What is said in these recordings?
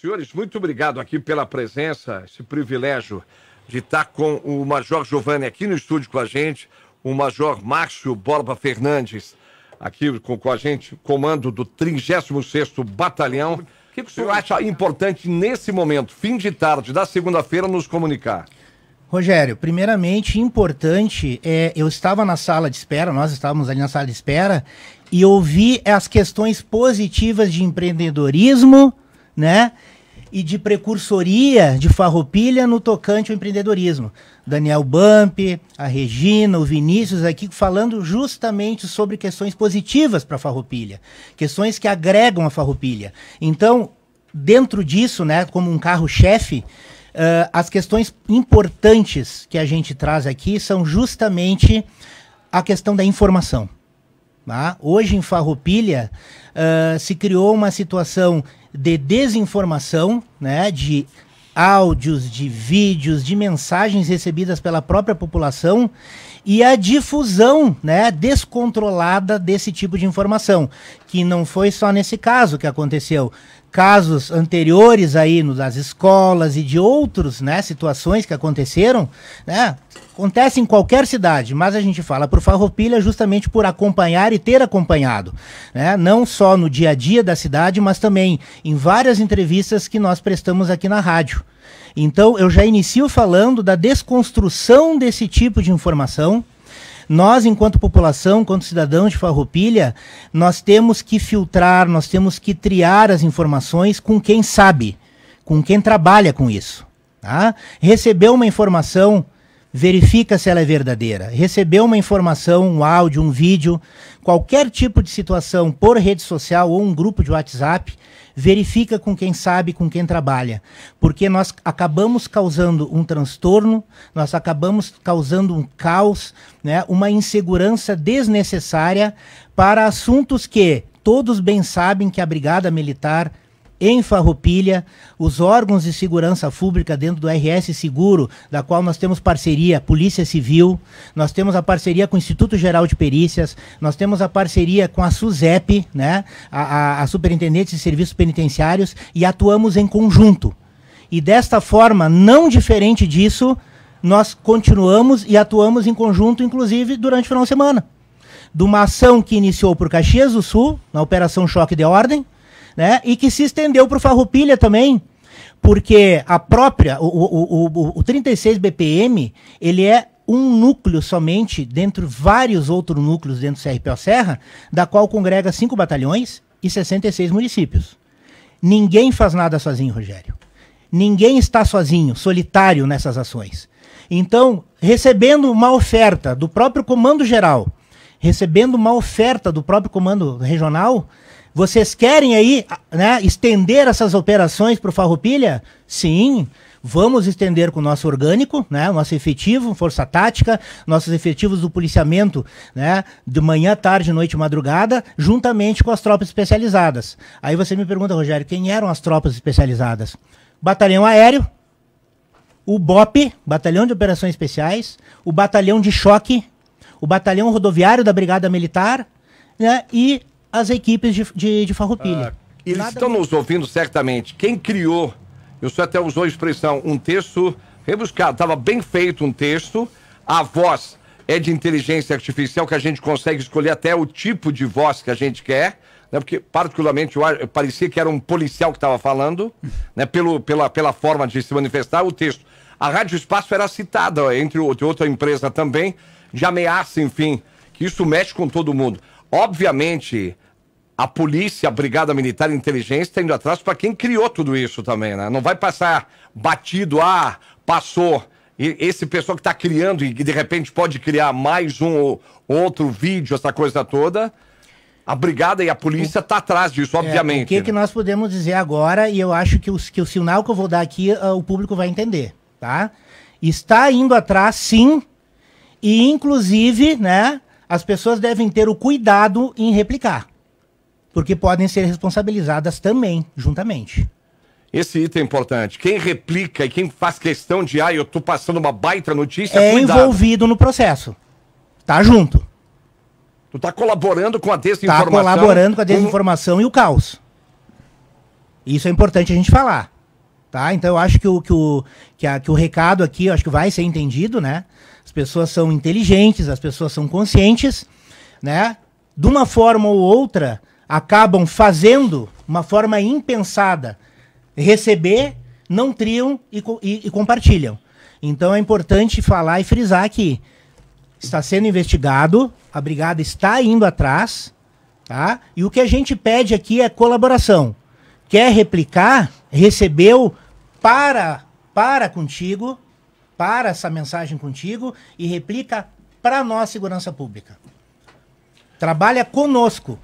Senhores, muito obrigado aqui pela presença, esse privilégio de estar com o Major Giovanni aqui no estúdio com a gente, o Major Márcio Borba Fernandes aqui com, com a gente, comando do 36º Batalhão. O que, que o senhor acha importante nesse momento, fim de tarde da segunda-feira, nos comunicar? Rogério, primeiramente, importante, é, eu estava na sala de espera, nós estávamos ali na sala de espera, e ouvi as questões positivas de empreendedorismo, né? e de precursoria de farroupilha no tocante ao empreendedorismo. Daniel Bump, a Regina, o Vinícius aqui falando justamente sobre questões positivas para a farroupilha, questões que agregam a farroupilha. Então, dentro disso, né, como um carro-chefe, uh, as questões importantes que a gente traz aqui são justamente a questão da informação. Tá? Hoje em Farroupilha uh, se criou uma situação de desinformação, né, de áudios, de vídeos, de mensagens recebidas pela própria população e a difusão né, descontrolada desse tipo de informação, que não foi só nesse caso que aconteceu casos anteriores aí no, das escolas e de outros, né, situações que aconteceram, né, acontece em qualquer cidade, mas a gente fala por Farroupilha justamente por acompanhar e ter acompanhado, né, não só no dia a dia da cidade, mas também em várias entrevistas que nós prestamos aqui na rádio. Então eu já inicio falando da desconstrução desse tipo de informação, nós, enquanto população, enquanto cidadãos de Farroupilha, nós temos que filtrar, nós temos que triar as informações com quem sabe, com quem trabalha com isso. Tá? Recebeu uma informação verifica se ela é verdadeira. Recebeu uma informação, um áudio, um vídeo, qualquer tipo de situação por rede social ou um grupo de WhatsApp, verifica com quem sabe, com quem trabalha, porque nós acabamos causando um transtorno, nós acabamos causando um caos, né, uma insegurança desnecessária para assuntos que todos bem sabem que a brigada militar em Farroupilha, os órgãos de segurança pública dentro do RS Seguro, da qual nós temos parceria, Polícia Civil, nós temos a parceria com o Instituto Geral de Perícias, nós temos a parceria com a SUSEP, né, a, a, a Superintendente de Serviços Penitenciários, e atuamos em conjunto. E desta forma, não diferente disso, nós continuamos e atuamos em conjunto, inclusive durante o final de semana. De uma ação que iniciou por Caxias do Sul, na Operação Choque de Ordem, né? E que se estendeu para o Farroupilha também, porque a própria, o, o, o, o 36 BPM, ele é um núcleo somente, dentro vários outros núcleos dentro do CRPO Serra, da qual congrega cinco batalhões e 66 municípios. Ninguém faz nada sozinho, Rogério. Ninguém está sozinho, solitário nessas ações. Então, recebendo uma oferta do próprio Comando Geral, recebendo uma oferta do próprio Comando Regional, vocês querem aí, né, estender essas operações para o Farroupilha? Sim. Vamos estender com o nosso orgânico, né? nosso efetivo, força tática, nossos efetivos do policiamento, né? De manhã, tarde, noite, madrugada, juntamente com as tropas especializadas. Aí você me pergunta, Rogério, quem eram as tropas especializadas? Batalhão Aéreo, o BOP, Batalhão de Operações Especiais, o Batalhão de Choque, o Batalhão Rodoviário da Brigada Militar né, e as equipes de, de, de farroupilha. Ah, eles Nada estão mesmo. nos ouvindo certamente. Quem criou, eu só até usou a expressão, um texto rebuscado, estava bem feito um texto, a voz é de inteligência artificial que a gente consegue escolher até o tipo de voz que a gente quer, né? porque particularmente eu parecia que era um policial que estava falando, né? Pelo, pela, pela forma de se manifestar o texto. A Rádio Espaço era citada, entre outra, outra empresa também, de ameaça, enfim, que isso mexe com todo mundo. Obviamente, a polícia, a Brigada Militar e Inteligência está indo atrás para quem criou tudo isso também, né? Não vai passar batido, ah, passou. E esse pessoal que está criando e que de repente pode criar mais um outro vídeo, essa coisa toda. A brigada e a polícia está atrás disso, obviamente. É, o que, que né? nós podemos dizer agora, e eu acho que, os, que o sinal que eu vou dar aqui, uh, o público vai entender, tá? Está indo atrás, sim, e inclusive, né, as pessoas devem ter o cuidado em replicar porque podem ser responsabilizadas também, juntamente. Esse item é importante. Quem replica e quem faz questão de, ah, eu tô passando uma baita notícia, é cuidado. envolvido no processo. Tá junto. Tu tá colaborando com a tá desinformação. Tá colaborando com a desinformação com... e o caos. Isso é importante a gente falar. Tá? Então eu acho que o, que o, que, a, que o recado aqui, eu acho que vai ser entendido, né? As pessoas são inteligentes, as pessoas são conscientes, né? De uma forma ou outra, acabam fazendo uma forma impensada receber, não triam e, e, e compartilham. Então é importante falar e frisar que está sendo investigado, a brigada está indo atrás, tá? E o que a gente pede aqui é colaboração. Quer replicar? Recebeu para para contigo, para essa mensagem contigo e replica para nós segurança pública. Trabalha conosco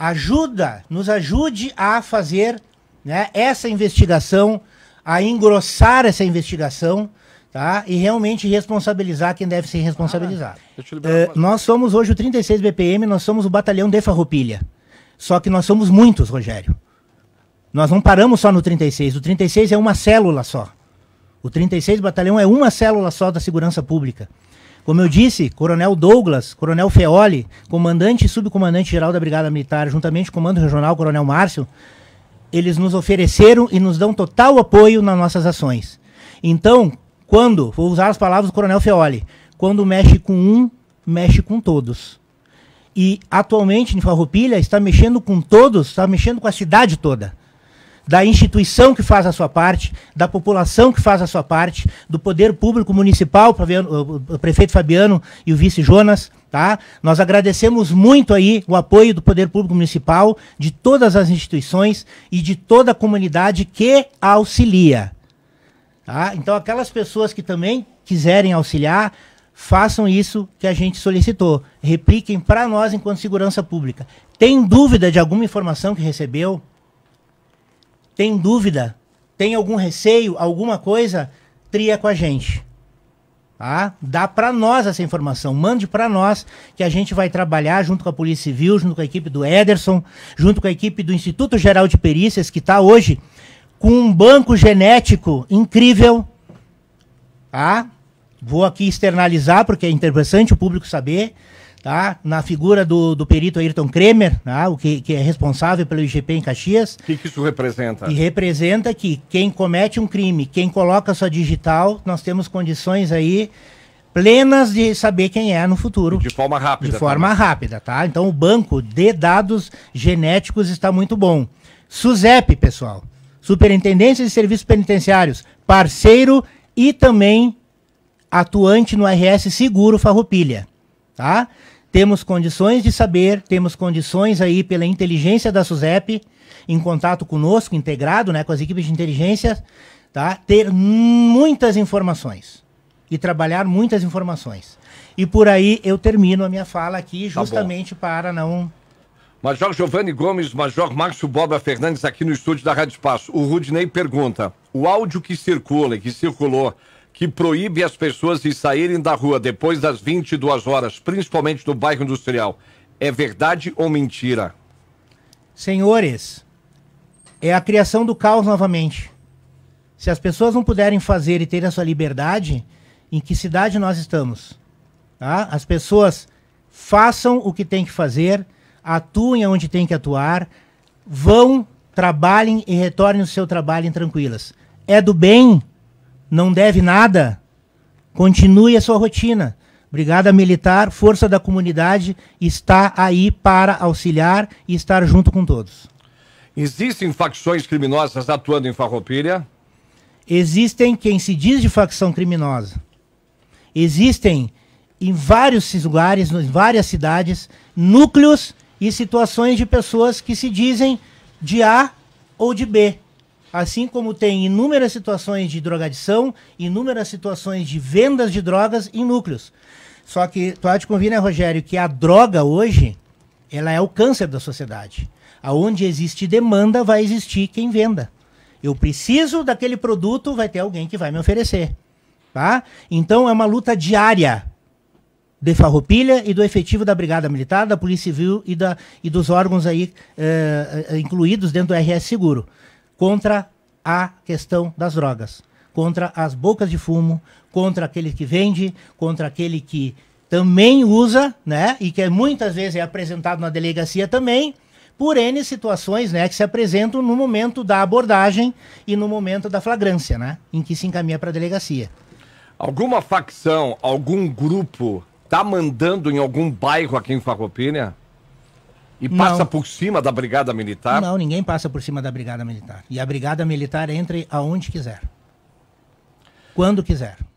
ajuda, nos ajude a fazer né, essa investigação, a engrossar essa investigação, tá? E realmente responsabilizar quem deve ser responsabilizado. Ah, eh, nós somos hoje o 36 BPM, nós somos o batalhão de Farroupilha. Só que nós somos muitos, Rogério. Nós não paramos só no 36. O 36 é uma célula só. O 36 Batalhão é uma célula só da segurança pública. Como eu disse, Coronel Douglas, Coronel Feoli, comandante e subcomandante geral da Brigada Militar, juntamente com o Comando Regional Coronel Márcio, eles nos ofereceram e nos dão total apoio nas nossas ações. Então, quando, vou usar as palavras do Coronel Feoli, quando mexe com um, mexe com todos. E atualmente em Farroupilha está mexendo com todos, está mexendo com a cidade toda da instituição que faz a sua parte, da população que faz a sua parte, do poder público municipal, o prefeito Fabiano e o vice Jonas. Tá? Nós agradecemos muito aí o apoio do Poder Público Municipal, de todas as instituições e de toda a comunidade que auxilia. Tá? Então, aquelas pessoas que também quiserem auxiliar, façam isso que a gente solicitou. Repliquem para nós enquanto segurança pública. Tem dúvida de alguma informação que recebeu? tem dúvida, tem algum receio, alguma coisa, tria com a gente. Tá? Dá para nós essa informação, mande para nós que a gente vai trabalhar junto com a Polícia Civil, junto com a equipe do Ederson, junto com a equipe do Instituto Geral de Perícias, que está hoje com um banco genético incrível. Tá? Vou aqui externalizar, porque é interessante o público saber tá? na figura do, do perito Ayrton Kremer, tá? o que, que é responsável pelo IGP em Caxias. O que, que, isso representa? E representa que quem comete um crime, quem coloca sua digital, nós temos condições aí plenas de saber quem é no futuro. De forma rápida. De forma também. Tá? rápida, tá? Então o banco de dados genéticos está muito bom. SUSEP, pessoal. Superintendência de Serviços Penitenciários, parceiro e também atuante no RS Seguro Farroupilha tá? Temos condições de saber, temos condições aí pela inteligência da SUSEP, em contato conosco, integrado né, com as equipes de inteligência, tá? ter muitas informações e trabalhar muitas informações. E por aí eu termino a minha fala aqui, tá justamente tá para não Major Giovanni Gomes, Major Márcio Boba Fernandes, aqui no estúdio da Rádio Espaço. O Rudney pergunta: o áudio que circula e que circulou que proíbe as pessoas de saírem da rua depois das 22 horas, principalmente no bairro industrial. É verdade ou mentira? Senhores, é a criação do caos novamente. Se as pessoas não puderem fazer e ter a sua liberdade, em que cidade nós estamos? Tá? As pessoas façam o que têm que fazer, atuem onde têm que atuar, vão, trabalhem e retornem ao seu trabalho tranquilas. É do bem não deve nada, continue a sua rotina. Brigada Militar, Força da Comunidade, está aí para auxiliar e estar junto com todos. Existem facções criminosas atuando em Farroupilha? Existem quem se diz de facção criminosa. Existem em vários lugares, em várias cidades, núcleos e situações de pessoas que se dizem de A ou de B. Assim como tem inúmeras situações de drogadição, inúmeras situações de vendas de drogas em núcleos. Só que tu há de convir, né, Rogério, que a droga hoje, ela é o câncer da sociedade. Aonde existe demanda, vai existir quem venda. Eu preciso daquele produto, vai ter alguém que vai me oferecer. Tá? Então é uma luta diária de Farroupilha e do efetivo da Brigada Militar, da Polícia Civil e, da, e dos órgãos aí eh, eh, incluídos dentro do RS Seguro contra a questão das drogas, contra as bocas de fumo, contra aquele que vende, contra aquele que também usa, né? E que é muitas vezes é apresentado na delegacia também, por N situações, né? Que se apresentam no momento da abordagem e no momento da flagrância, né? Em que se encaminha para a delegacia. Alguma facção, algum grupo tá mandando em algum bairro aqui em Farroupilha? E passa não. por cima da Brigada Militar? Não, ninguém passa por cima da Brigada Militar. E a Brigada Militar entra aonde quiser. Quando quiser.